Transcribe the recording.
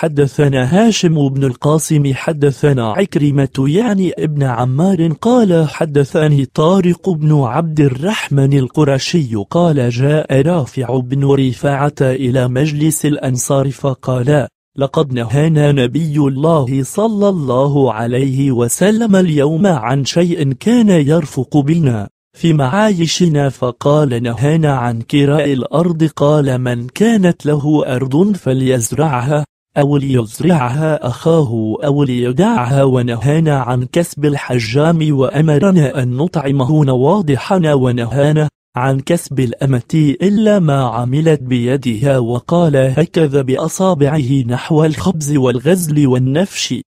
حدثنا هاشم بن القاسم حدثنا عكرمة يعني ابن عمار قال حدثني طارق بن عبد الرحمن القرشي قال جاء رافع بن رفاعة إلى مجلس الأنصار فقال لقد نهانا نبي الله صلى الله عليه وسلم اليوم عن شيء كان يرفق بنا في معايشنا فقال نهانا عن كراء الأرض قال من كانت له أرض فليزرعها أو ليزرعها أخاه أو ليدعها ونهانا عن كسب الحجام وأمرنا أن نطعمه نواضحنا ونهانا عن كسب الأمة إلا ما عملت بيدها وقال هكذا بأصابعه نحو الخبز والغزل والنفش